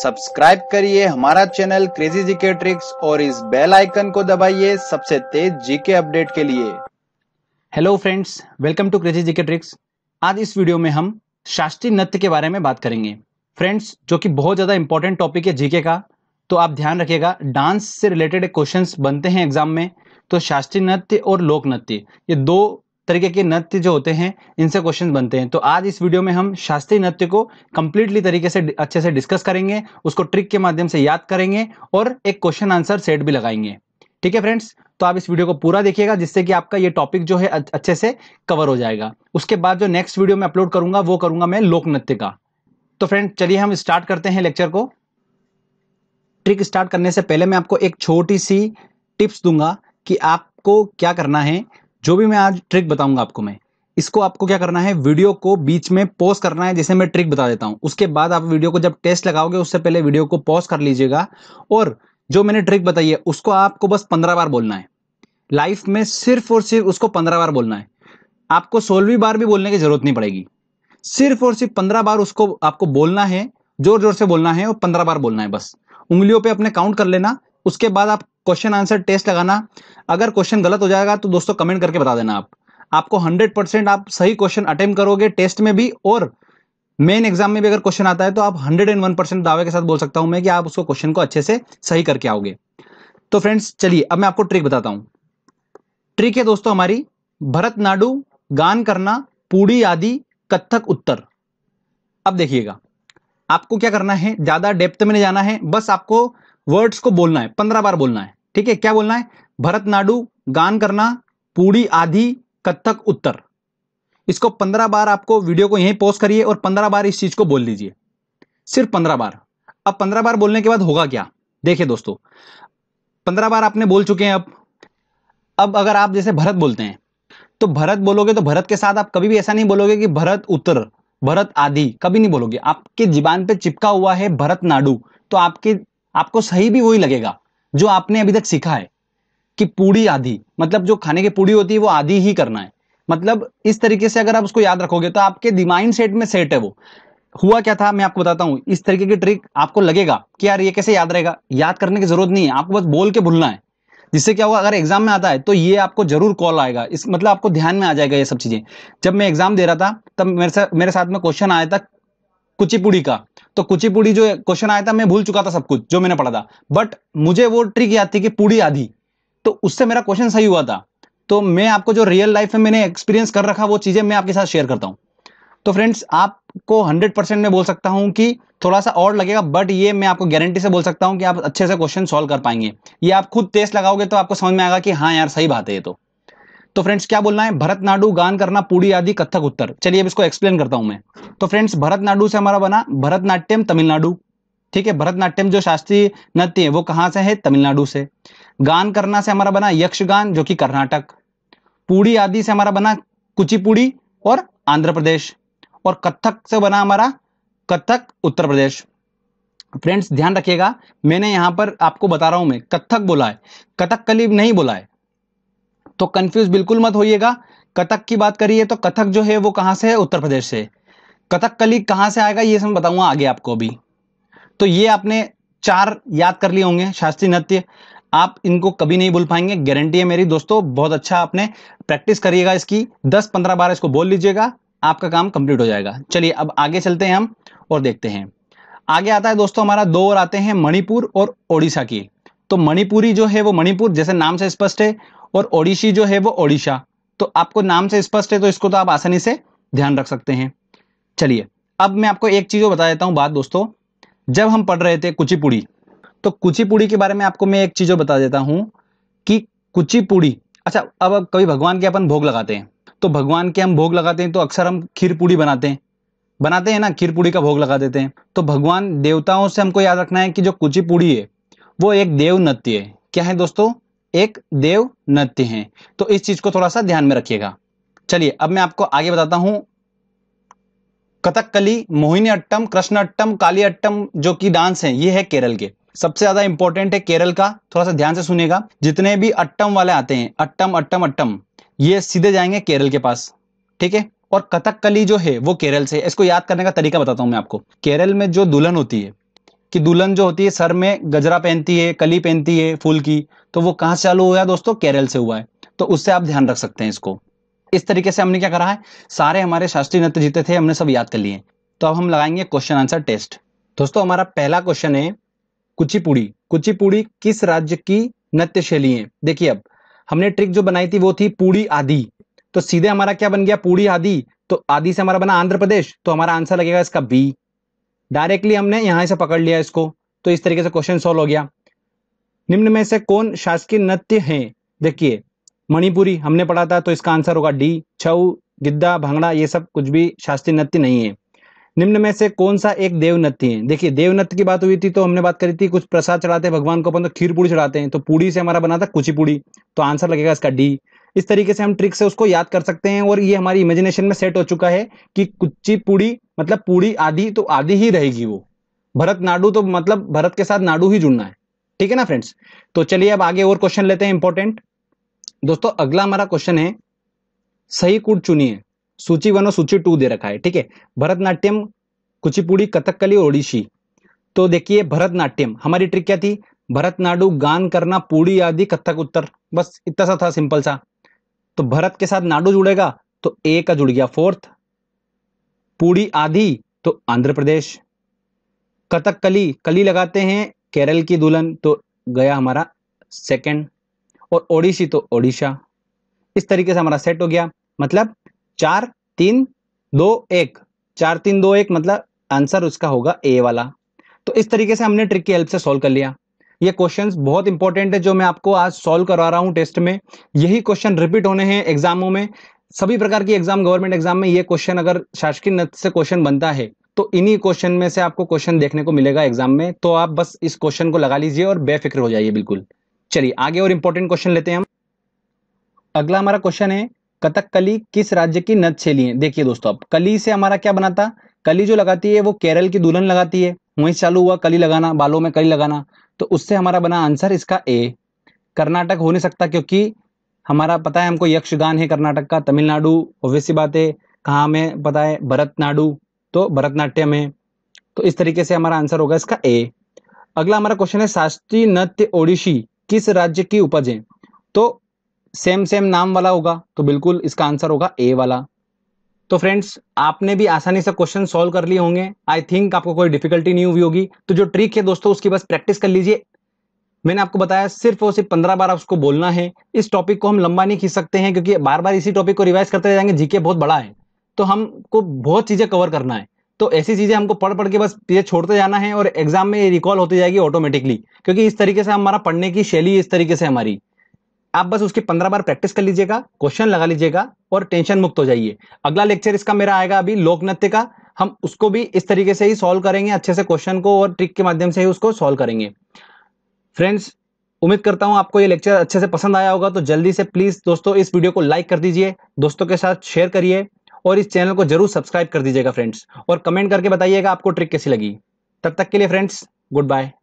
subscribe करिए हमारा channel crazy GK tricks और इस बेल आइकन को दबाइए सबसे तेज जीके अपडेट के लिए hello friends welcome to crazy GK tricks आज इस वीडियो में हम शास्त्रीय नृत्य के बारे में बात करेंगे फ्रेंड्स जो कि बहुत ज़्यादा इंपॉर्टेंट टॉपिक है जीके का तो आप ध्यान रखिएगा डांस से रिलेटेड क्वेश्चंस बनते हैं एग्जाम में तो शास्त्रीय नृत्य और लोक नृत्य ये दो तरीके के नृत्य जो होते हैं इनसे क्वेश्चन बनते हैं तो आज इस वीडियो में हम शास्त्रीय नृत्य को कंप्लीटली तरीके से अच्छे से डिस्कस करेंगे उसको ट्रिक के माध्यम से याद करेंगे और एक क्वेश्चन आंसर सेट भी लगाएंगे ठीक है फ्रेंड्स तो आप इस वीडियो को पूरा देखिएगा जिससे कि आपका ये टॉपिक जो है अच्छे से कवर हो जाएगा उसके बाद जो नेक्स्ट वीडियो में अपलोड करूंगा वो करूंगा मैं लोक नृत्य का तो फ्रेंड चलिए हम स्टार्ट करते हैं लेक्चर को ट्रिक स्टार्ट करने से पहले मैं आपको एक छोटी सी टिप्स दूंगा कि आपको क्या करना है जो भी मैं आज ट्रिक बताऊंगा आपको मैं इसको आपको क्या करना है वीडियो को बीच में पॉज करना है जैसे मैं ट्रिक बता देता हूं उसके बाद आप वीडियो को जब टेस्ट लगाओगे उससे पहले वीडियो को पॉज कर लीजिएगा और जो मैंने ट्रिक बताई है उसको आपको बस पंद्रह बार बोलना है लाइफ में सिर्फ और सिर्फ उसको पंद्रह बार बोलना है आपको सोलहवीं बार भी बोलने की जरूरत नहीं पड़ेगी सिर्फ और सिर्फ पंद्रह बार उसको आपको बोलना है जोर जोर से बोलना है और पंद्रह बार बोलना है बस उंगलियों पे अपने काउंट कर लेना उसके बाद आप क्वेश्चन आंसर टेस्ट लगाना अगर क्वेश्चन गलत हो जाएगा तो दोस्तों कमेंट करके बता देना आप आपको 100 परसेंट आप सही क्वेश्चन अटेम्प करोगे टेस्ट में भी और मेन एग्जाम में भी अगर क्वेश्चन आता है तो आप 101 परसेंट दावे के साथ बोल सकता हूं मैं कि आप उसको क्वेश्चन को अच्छे से सही करके आओगे तो फ्रेंड्स चलिए अब मैं आपको ट्रिक बताता हूं ट्रिक है दोस्तों हमारी भरत गान करना पूड़ी आदि कथक उत्तर अब देखिएगा आपको क्या करना है ज्यादा डेप्थ में नहीं जाना है बस आपको वर्ड्स को बोलना है पंद्रह बार बोलना है ठीक है क्या बोलना है भरत नाडू गान करना पूड़ी आधी कत्थक उत्तर इसको पंद्रह बार आपको वीडियो को यहीं पोस्ट करिए और पंद्रह बार इस चीज को बोल लीजिए सिर्फ पंद्रह बार अब पंद्रह बार बोलने के बाद होगा क्या देखिए दोस्तों पंद्रह बार आपने बोल चुके हैं अब अब अगर आप जैसे भरत बोलते हैं तो भरत बोलोगे तो भरत के साथ आप कभी भी ऐसा नहीं बोलोगे कि भरत उत्तर भरत आदि कभी नहीं बोलोगे आपके जीवान पे चिपका हुआ है भरत नाडू तो आपके आपको सही भी वही लगेगा जो आपने अभी तक सीखा है कि पूड़ी आधी मतलब जो खाने की पूड़ी होती है वो आधी ही करना है मतलब इस तरीके से अगर आप उसको याद रखोगे तो आपके दिमाइंड सेट में सेट है वो हुआ क्या था मैं आपको बताता हूं इस तरीके की ट्रिक आपको लगेगा कि यार ये कैसे याद रहेगा याद करने की जरूरत नहीं है आपको बस बोल के भूलना है जिससे क्या होगा अगर एग्जाम में आता है तो ये आपको जरूर कॉल आएगा इस मतलब आपको ध्यान में आ जाएगा ये सब चीजें जब मैं एग्जाम दे रहा था तब मेरे साथ मेरे साथ में क्वेश्चन आया था कुचिपुड़ी का तो कुचिपुड़ी जो क्वेश्चन आया था मैं भूल चुका था सब कुछ जो मैंने पढ़ा था बट मुझे वो ट्रिक याद थी कि पूड़ी आधी तो उससे मेरा क्वेश्चन सही हुआ था तो मैं आपको जो रियल लाइफ में मैंने एक्सपीरियंस कर रखा वो चीज़ें मैं आपके साथ शेयर करता हूँ तो फ्रेंड्स आपको हंड्रेड परसेंट मैं बोल सकता हूँ कि थोड़ा सा और लगेगा बट ये मैं आपको गारंटी से बोल सकता हूँ कि आप अच्छे से क्वेश्चन सॉल्व कर पाएंगे ये आप खुद टेस्ट लगाओगे तो आपको समझ में आएगा कि हाँ यार सही बात है ये तो तो फ्रेंड्स क्या बोलना है भरत नाडू गान करना पूड़ी आदि कथक उत्तर चलिए अब इसको एक्सप्लेन करता हूं मैं तो फ्रेंड्स भरत से हमारा बना भरतनाट्यम तमिलनाडु ठीक है भरतनाट्यम जो शास्त्रीय नृत्य है वो कहां से है तमिलनाडु से गान करना से हमारा बना यक्षगान जो कि कर्नाटक पूड़ी आदि से हमारा बना कुचिपुड़ी और आंध्र प्रदेश और कथक से बना हमारा कथक उत्तर प्रदेश फ्रेंड्स ध्यान रखिएगा मैंने यहां पर आपको बता रहा हूं मैं कथक बोला है कथक कली नहीं बोला है तो कंफ्यूज बिल्कुल मत होइएगा कथक की बात करिए तो कथक जो है वो कहाँ से है उत्तर प्रदेश से कथक कली कहाँ से आएगा ये सब बताऊंगा आगे आपको अभी तो ये आपने चार याद कर लिए होंगे शास्त्रीय नृत्य आप इनको कभी नहीं भूल पाएंगे गारंटी है मेरी दोस्तों बहुत अच्छा आपने प्रैक्टिस करिएगा इसकी दस पंद्रह बार इसको बोल लीजिएगा आपका काम कंप्लीट हो जाएगा चलिए अब आगे चलते हैं हम और देखते हैं आगे आता है दोस्तों हमारा दो और आते हैं मणिपुर और ओडिशा की तो मणिपुरी जो है वो मणिपुर जैसे नाम से स्पष्ट है और ओडिशी जो है वो ओडिशा तो आपको नाम से स्पष्ट है तो इसको तो आप आसानी से ध्यान रख सकते हैं चलिए अब मैं आपको एक चीज़ बता देता हूँ बात दोस्तों जब हम पढ़ रहे थे कुचिपुड़ी तो कुचिपुड़ी के बारे में आपको मैं एक चीज़ बता देता हूँ कि कुचिपुड़ी अच्छा अब कभी भगवान के अपन भोग लगाते हैं तो भगवान के हम भोग लगाते हैं तो अक्सर हम खीर पूड़ी बनाते हैं बनाते हैं ना खीर पूड़ी का भोग लगा देते हैं तो भगवान देवताओं से हमको याद रखना है कि जो कुचिपुड़ी है वो एक देव नृत्य है क्या है दोस्तों एक देव नृत्य है तो इस चीज को थोड़ा सा ध्यान में रखिएगा चलिए अब मैं आपको आगे बताता हूं कथकली मोहिनी अट्टम कृष्ण अट्टम काली अट्टम जो कि डांस है ये है केरल के सबसे ज्यादा इंपॉर्टेंट है केरल का थोड़ा सा ध्यान से सुनेगा जितने भी अट्टम वाले आते हैं अट्टम अट्टम अट्टम ये सीधे जाएंगे केरल के पास ठीक है और कथकली जो है वो केरल से इसको याद करने का तरीका बताता हूं मैं आपको केरल में जो दुल्हन होती है कि दुल्हन जो होती है सर में गजरा पहनती है कली पहनती है फूल की तो वो कहां से चालू हुआ है दोस्तों केरल से हुआ है तो उससे आप ध्यान रख सकते हैं इसको इस तरीके से हमने क्या करा है सारे हमारे शास्त्रीय नृत्य जीते थे हमने सब याद कर लिए तो अब हम लगाएंगे क्वेश्चन आंसर टेस्ट दोस्तों हमारा पहला क्वेश्चन है कुचिपुड़ी कुचिपुड़ी किस राज्य की नृत्य शैली है देखिए अब हमने ट्रिक जो बनाई थी वो थी पूड़ी आदि तो सीधे हमारा क्या बन गया पूड़ी आदि तो आदि से हमारा बना आंध्र प्रदेश तो हमारा आंसर लगेगा इसका बी डायरेक्टली हमने यहां से पकड़ लिया इसको तो इस तरीके से क्वेश्चन सोल्व हो गया निम्न में से कौन शासकीय नृत्य है देखिए मणिपुरी हमने पढ़ा था तो इसका आंसर होगा डी छऊ गिद्दा भांगड़ा ये सब कुछ भी शास्त्रीय नृत्य नहीं है निम्न में से कौन सा एक देव नृत्य है देखिए देव नृत्य की बात हुई थी तो हमने बात करी थी कुछ प्रसाद चढ़ाते हैं भगवान को अपन तो खीर पूड़ी चढ़ाते हैं तो पूड़ी से हमारा बना था कुची पूड़ी तो आंसर लगेगा इसका डी इस तरीके से हम ट्रिक से उसको याद कर सकते हैं और ये हमारी इमेजिनेशन में सेट हो चुका है कि कुच्ची पूड़ी मतलब पूड़ी आदि तो आदि ही रहेगी वो भरत नाडू तो मतलब भरत के साथ नाडू ही जुड़ना है ठीक है ना फ्रेंड्स तो चलिए अब आगे और क्वेश्चन लेते हैं इंपॉर्टेंट दोस्तों अगला हमारा क्वेश्चन है सही कूट चुनिए सूची वन और सूची टू दे रखा है ठीक है भरतनाट्यम कुचिपुड़ी कथकली ओडिशी तो देखिए भरतनाट्यम हमारी ट्रिक क्या थी भरतनाडु गान करना पूड़ी आदि कथक उत्तर बस इतना सा था सिंपल सा तो भरत के साथ नाडू जुड़ेगा तो ए का जुड़ गया फोर्थ पूड़ी आदि तो आंध्र प्रदेश कथक कली कली लगाते हैं केरल की दुल्हन तो गया हमारा सेकंड और ओडिशी तो ओडिशा इस तरीके से हमारा सेट हो गया मतलब चार तीन दो एक चार तीन दो एक मतलब आंसर उसका होगा ए वाला तो इस तरीके से हमने ट्रिक की हेल्प से सॉल्व कर लिया ये क्वेश्चन बहुत इंपॉर्टेंट है जो मैं आपको आज सॉल्व करवा रहा हूँ टेस्ट में यही क्वेश्चन रिपीट होने हैं एग्जामों में सभी प्रकार की एग्जाम गवर्नमेंट एग्जाम में ये क्वेश्चन अगर शासकीय नत से क्वेश्चन बनता है तो इन्हीं क्वेश्चन में से आपको क्वेश्चन देखने को मिलेगा एग्जाम में तो आप बस इस क्वेश्चन को लगा लीजिए और बेफिक्र हो जाइए बिल्कुल चलिए आगे और इंपॉर्टेंट क्वेश्चन लेते हैं हम अगला हमारा क्वेश्चन है कथकली किस राज्य की नद शैली है देखिए दोस्तों अब कली से हमारा क्या बनाता कली जो लगाती है वो केरल की दुल्हन लगाती है वहीं चालू हुआ कली लगाना बालों में कली लगाना तो उससे हमारा बना आंसर इसका ए कर्नाटक हो नहीं सकता क्योंकि हमारा पता है हमको यक्षगान है कर्नाटक का तमिलनाडु सी बात है कहाँ में पता है भरतनाडु तो भरतनाट्यम है तो इस तरीके से हमारा आंसर होगा इसका ए अगला हमारा क्वेश्चन है शास्त्रीय नृत्य ओडिशी किस राज्य की उपज है तो सेम सेम नाम वाला होगा तो बिल्कुल इसका आंसर होगा ए वाला तो फ्रेंड्स आपने भी आसानी से क्वेश्चन सोल्व कर लिए होंगे आई थिंक आपको कोई डिफिकल्टी नहीं हुई होगी तो जो ट्रिक है दोस्तों उसकी बस प्रैक्टिस कर लीजिए मैंने आपको बताया सिर्फ और सिर्फ पंद्रह बार उसको बोलना है इस टॉपिक को हम लंबा नहीं खींच सकते हैं क्योंकि बार बार इसी टॉपिक को रिवाइज करते जाएंगे जीके बहुत बड़ा है तो हमको बहुत चीज़ें कवर करना है तो ऐसी चीज़ें हमको पढ़ पढ़ के बस ये छोड़ते जाना है और एग्जाम में ये रिकॉल होती जाएगी ऑटोमेटिकली क्योंकि इस तरीके से हमारा पढ़ने की शैली इस तरीके से हमारी आप बस उसकी पंद्रह बार प्रैक्टिस कर लीजिएगा क्वेश्चन लगा लीजिएगा और टेंशन मुक्त हो जाइए अगला लेक्चर इसका मेरा आएगा अभी लोक नृत्य का हम उसको भी इस तरीके से ही सॉल्व करेंगे अच्छे से क्वेश्चन को और ट्रिक के माध्यम से ही उसको सॉल्व करेंगे फ्रेंड्स उम्मीद करता हूं आपको ये लेक्चर अच्छे से पसंद आया होगा तो जल्दी से प्लीज दोस्तों इस वीडियो को लाइक कर दीजिए दोस्तों के साथ शेयर करिए और इस चैनल को जरूर सब्सक्राइब कर दीजिएगा फ्रेंड्स और कमेंट करके बताइएगा आपको ट्रिक कैसी लगी तब तक के लिए फ्रेंड्स गुड बाय